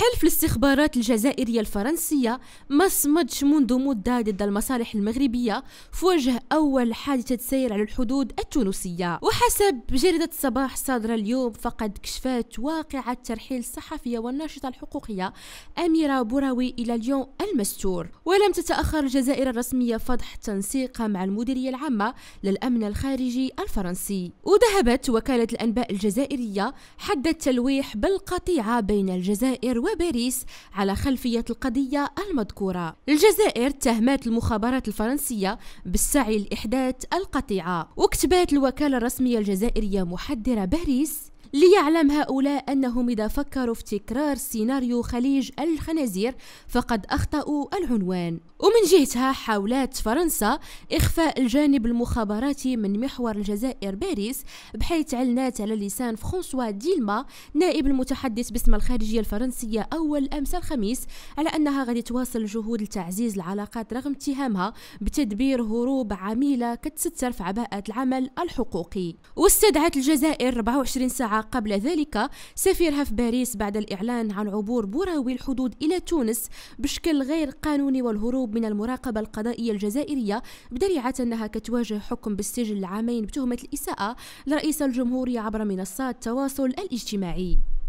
حلف الاستخبارات الجزائرية الفرنسية ما صمدش منذ مدة ضد المصالح المغربية في وجه أول حادثة سير على الحدود التونسية وحسب جريدة الصباح صادرة اليوم فقد كشفت واقعة ترحيل الصحفية والناشطة الحقوقية أميرة بوراوي إلى اليوم المستور ولم تتأخر الجزائر الرسمية فضح تنسيقها مع المديرية العامة للأمن الخارجي الفرنسي وذهبت وكالة الأنباء الجزائرية حد التلويح بالقطيعة بين الجزائر و وباريس على خلفية القضية المذكورة الجزائر اتهمت المخابرات الفرنسية بالسعي لإحداث القطيعة وكتبت الوكالة الرسمية الجزائرية محذرة باريس ليعلم هؤلاء أنهم إذا فكروا في تكرار سيناريو خليج الخنازير فقد أخطأوا العنوان ومن جهتها حاولات فرنسا إخفاء الجانب المخابراتي من محور الجزائر باريس بحيث علنات على لسان فرانسوا ديلما نائب المتحدث باسم الخارجية الفرنسية أول أمس الخميس على أنها غادي تواصل جهود لتعزيز العلاقات رغم اتهامها بتدبير هروب عميلة كتستر في عباءة العمل الحقوقي واستدعت الجزائر 24 ساعة قبل ذلك سفيرها في باريس بعد الإعلان عن عبور بوراوي الحدود إلى تونس بشكل غير قانوني والهروب من المراقبة القضائية الجزائرية بدريعة أنها كتواجه حكم بالسجن العامين بتهمة الإساءة لرئيس الجمهورية عبر منصات التواصل الاجتماعي